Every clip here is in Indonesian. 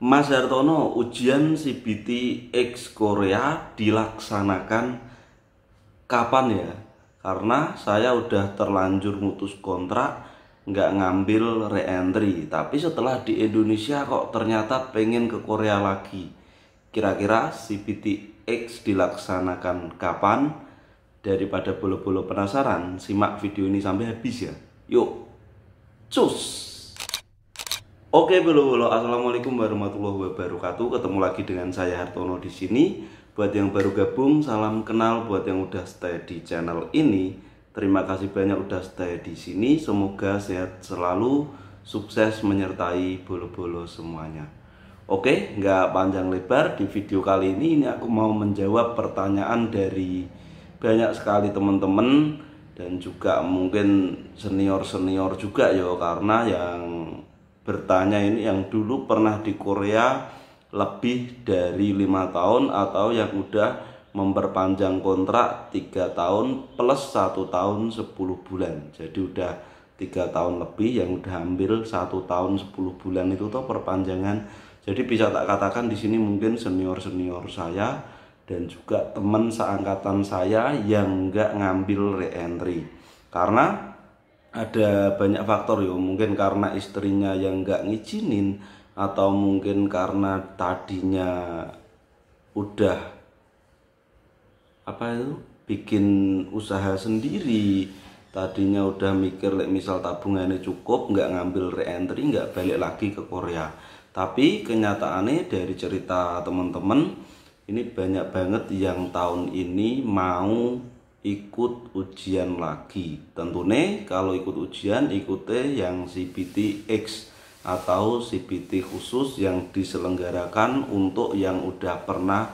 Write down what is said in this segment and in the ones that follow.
Mas Hartono, ujian CBT X Korea dilaksanakan kapan ya? Karena saya udah terlanjur mutus kontrak, nggak ngambil re-entry. Tapi setelah di Indonesia kok ternyata pengen ke Korea lagi. Kira-kira CBT X dilaksanakan kapan? Daripada bolo-bolo penasaran, simak video ini sampai habis ya. Yuk, cus! Oke, belo-belo. Assalamualaikum warahmatullahi wabarakatuh. Ketemu lagi dengan saya Hartono di sini. Buat yang baru gabung, salam kenal buat yang udah stay di channel ini. Terima kasih banyak udah stay di sini. Semoga sehat selalu, sukses menyertai bolo-bolo semuanya. Oke, nggak panjang lebar di video kali ini. Ini aku mau menjawab pertanyaan dari banyak sekali teman-teman dan juga mungkin senior-senior juga ya karena yang bertanya ini yang dulu pernah di Korea lebih dari lima tahun atau yang udah memperpanjang kontrak tiga tahun plus satu tahun 10 bulan jadi udah tiga tahun lebih yang udah ambil satu tahun 10 bulan itu tuh perpanjangan jadi bisa tak katakan di sini mungkin senior senior saya dan juga teman seangkatan saya yang nggak ngambil reentry karena ada banyak faktor yo mungkin karena istrinya yang nggak ngizinin atau mungkin karena tadinya udah apa itu bikin usaha sendiri tadinya udah mikir like, misal tabungannya cukup nggak ngambil reentry nggak balik lagi ke Korea tapi kenyataannya dari cerita teman-teman ini banyak banget yang tahun ini mau ikut ujian lagi tentunya kalau ikut ujian ikuti yang CPT X atau CPT khusus yang diselenggarakan untuk yang udah pernah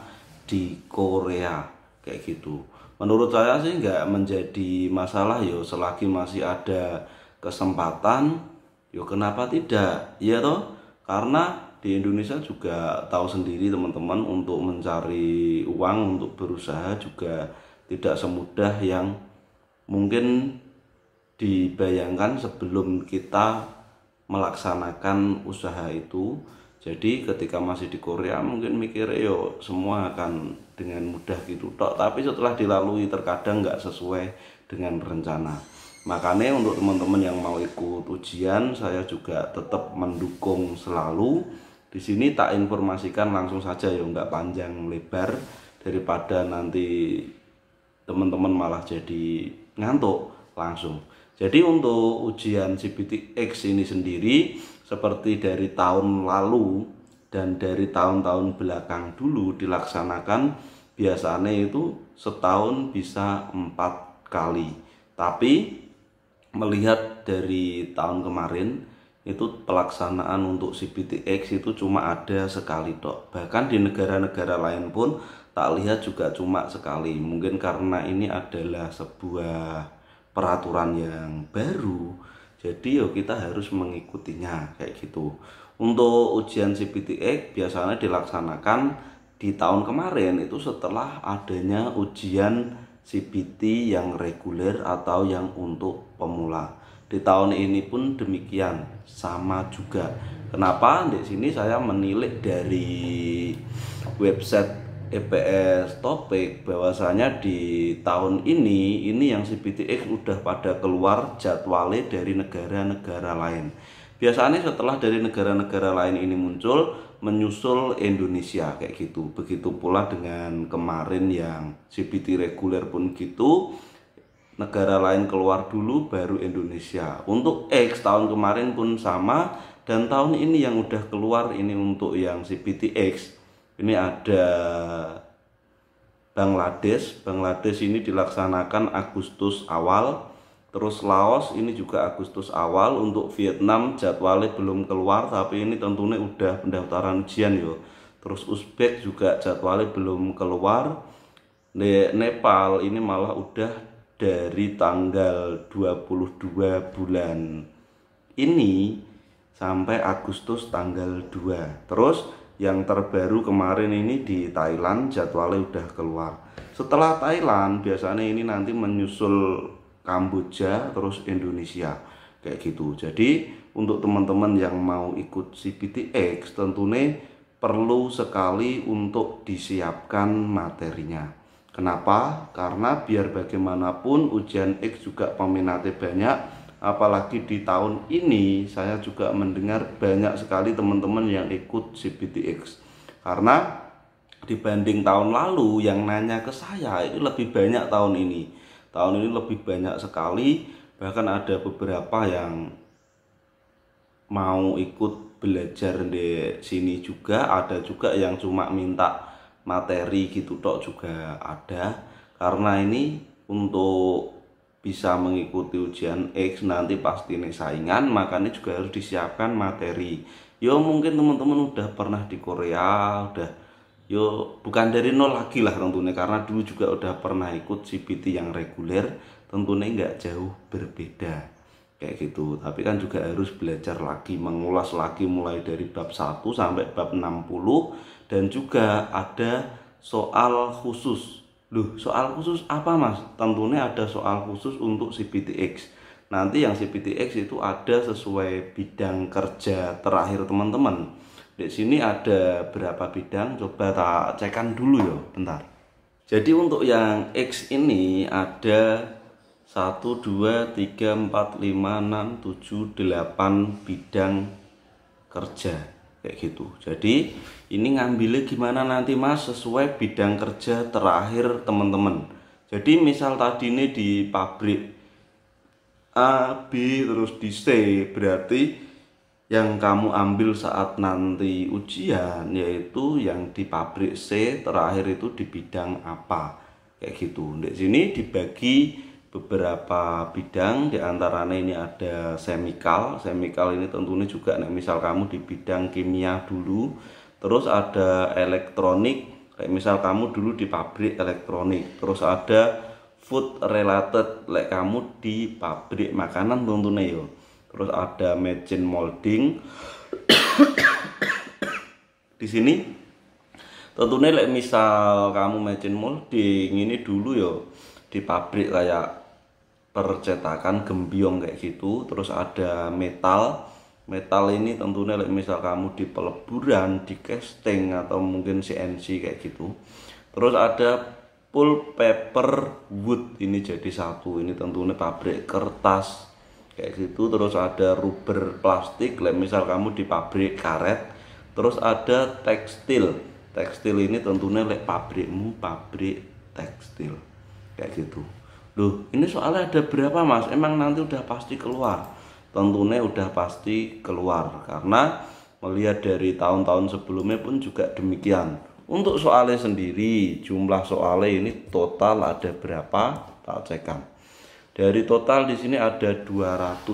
di Korea kayak gitu menurut saya sih nggak menjadi masalah yo ya, selagi masih ada kesempatan yo ya kenapa tidak ya toh karena di Indonesia juga tahu sendiri teman-teman untuk mencari uang untuk berusaha juga tidak semudah yang mungkin dibayangkan sebelum kita melaksanakan usaha itu. Jadi ketika masih di Korea mungkin mikir yo semua akan dengan mudah gitu tok, tapi setelah dilalui terkadang nggak sesuai dengan rencana. Makanya untuk teman-teman yang mau ikut ujian, saya juga tetap mendukung selalu. Di sini tak informasikan langsung saja ya, nggak panjang lebar daripada nanti teman-teman malah jadi ngantuk langsung. Jadi untuk ujian CBTX ini sendiri seperti dari tahun lalu dan dari tahun-tahun belakang dulu dilaksanakan biasanya itu setahun bisa empat kali. Tapi melihat dari tahun kemarin itu pelaksanaan untuk CBTX itu cuma ada sekali dok. Bahkan di negara-negara lain pun tak lihat juga cuma sekali mungkin karena ini adalah sebuah peraturan yang baru jadi yo ya kita harus mengikutinya kayak gitu untuk ujian CPTX e biasanya dilaksanakan di tahun kemarin itu setelah adanya ujian CPT yang reguler atau yang untuk pemula. Di tahun ini pun demikian, sama juga. Kenapa? Di sini saya menilik dari website EPS topik bahwasanya di tahun ini ini yang CPTX udah pada keluar jadwalnya dari negara-negara lain. Biasanya setelah dari negara-negara lain ini muncul menyusul Indonesia kayak gitu. Begitu pula dengan kemarin yang CPT reguler pun gitu. Negara lain keluar dulu baru Indonesia. Untuk X tahun kemarin pun sama dan tahun ini yang udah keluar ini untuk yang CPTX ini ada Bangladesh Bangladesh ini dilaksanakan Agustus awal terus Laos ini juga Agustus awal untuk Vietnam jadwalnya belum keluar tapi ini tentunya udah pendaftaran ujian yo terus Uzbek juga jadwalnya belum keluar ne Nepal ini malah udah dari tanggal 22 bulan ini sampai Agustus tanggal 2 terus yang terbaru kemarin ini di Thailand jadwalnya udah keluar setelah Thailand biasanya ini nanti menyusul Kamboja terus Indonesia kayak gitu jadi untuk teman-teman yang mau ikut CPTX tentunya perlu sekali untuk disiapkan materinya kenapa? karena biar bagaimanapun ujian X juga peminatnya banyak apalagi di tahun ini saya juga mendengar banyak sekali teman-teman yang ikut CBTX karena dibanding tahun lalu yang nanya ke saya itu lebih banyak tahun ini tahun ini lebih banyak sekali bahkan ada beberapa yang mau ikut belajar di sini juga ada juga yang cuma minta materi gitu tok juga ada karena ini untuk bisa mengikuti ujian X nanti pasti ini saingan makanya juga harus disiapkan materi yo mungkin teman-teman udah pernah di Korea udah yo bukan dari nol lagi lah tentunya karena dulu juga udah pernah ikut CBT yang reguler tentunya nggak jauh berbeda kayak gitu tapi kan juga harus belajar lagi mengulas lagi mulai dari bab 1 sampai bab 60 dan juga ada soal khusus Loh, soal khusus apa mas? Tentunya ada soal khusus untuk CPTX. Nanti yang CPTX itu ada sesuai bidang kerja terakhir teman-teman. Di sini ada berapa bidang? Coba tak cekan dulu ya, bentar. Jadi untuk yang X ini ada 1, 2, 3, 4, 5, 6, 7, 8 bidang kerja kayak gitu jadi ini ngambilnya gimana nanti mas sesuai bidang kerja terakhir teman-teman jadi misal tadi ini di pabrik A, B, terus di C berarti yang kamu ambil saat nanti ujian yaitu yang di pabrik C terakhir itu di bidang apa kayak gitu di sini dibagi beberapa bidang diantaranya ini ada semikal semikal ini tentunya juga nah, misal kamu di bidang kimia dulu terus ada elektronik kayak misal kamu dulu di pabrik elektronik terus ada food related like kamu di pabrik makanan tentunya yo ya. terus ada machine molding di sini tentunya like misal kamu machine molding ini dulu yo ya, di pabrik kayak percetakan gembiong kayak gitu terus ada metal metal ini tentunya like, misal kamu di peleburan di casting atau mungkin CNC kayak gitu terus ada full paper wood ini jadi satu ini tentunya pabrik kertas kayak gitu terus ada rubber plastik like, misal kamu di pabrik karet terus ada tekstil tekstil ini tentunya like, pabrikmu pabrik tekstil kayak gitu Loh, ini soalnya ada berapa mas? Emang nanti udah pasti keluar? Tentunya udah pasti keluar karena melihat dari tahun-tahun sebelumnya pun juga demikian. Untuk soalnya sendiri, jumlah soalnya ini total ada berapa? Tak cekan. Dari total di sini ada 200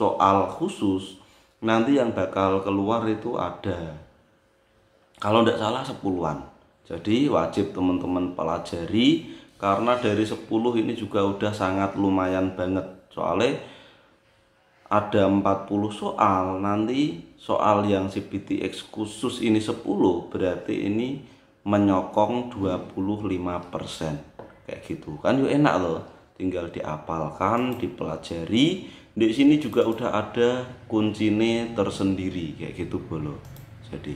soal khusus. Nanti yang bakal keluar itu ada kalau tidak salah sepuluhan. Jadi wajib teman-teman pelajari karena dari 10 ini juga udah sangat lumayan banget soalnya ada 40 soal nanti soal yang CBTX khusus ini 10 berarti ini menyokong 25% kayak gitu kan yuk enak loh tinggal diapalkan dipelajari di sini juga udah ada kuncinya tersendiri kayak gitu bolo jadi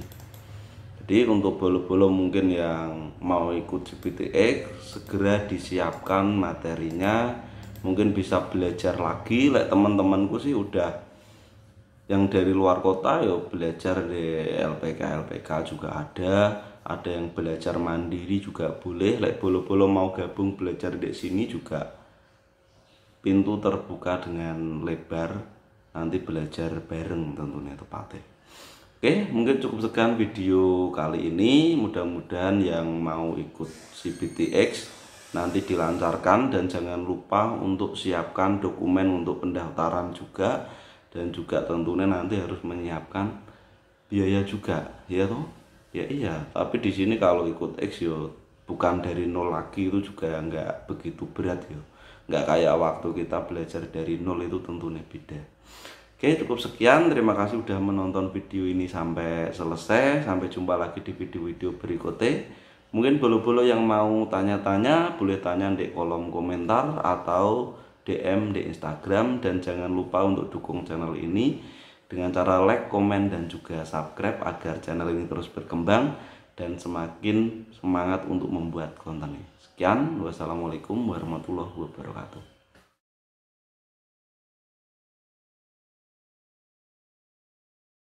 jadi untuk bolo-bolo mungkin yang mau ikut CPTX segera disiapkan materinya mungkin bisa belajar lagi Like teman-temanku sih udah yang dari luar kota yo ya belajar di LPK LPK juga ada ada yang belajar mandiri juga boleh Like bolo-bolo mau gabung belajar di sini juga pintu terbuka dengan lebar nanti belajar bareng tentunya tepatnya Oke, mungkin cukup sekian video kali ini. Mudah-mudahan yang mau ikut CBTX nanti dilancarkan dan jangan lupa untuk siapkan dokumen untuk pendaftaran juga dan juga tentunya nanti harus menyiapkan biaya juga, ya toh? Ya iya, tapi di sini kalau ikut X yo ya bukan dari nol lagi itu juga nggak begitu berat yo. Ya. Nggak kayak waktu kita belajar dari nol itu tentunya beda. Oke cukup sekian terima kasih sudah menonton video ini sampai selesai sampai jumpa lagi di video-video berikutnya mungkin bolo-bolo yang mau tanya-tanya boleh tanya di kolom komentar atau DM di Instagram dan jangan lupa untuk dukung channel ini dengan cara like, komen dan juga subscribe agar channel ini terus berkembang dan semakin semangat untuk membuat kontennya. Sekian, wassalamualaikum warahmatullahi wabarakatuh.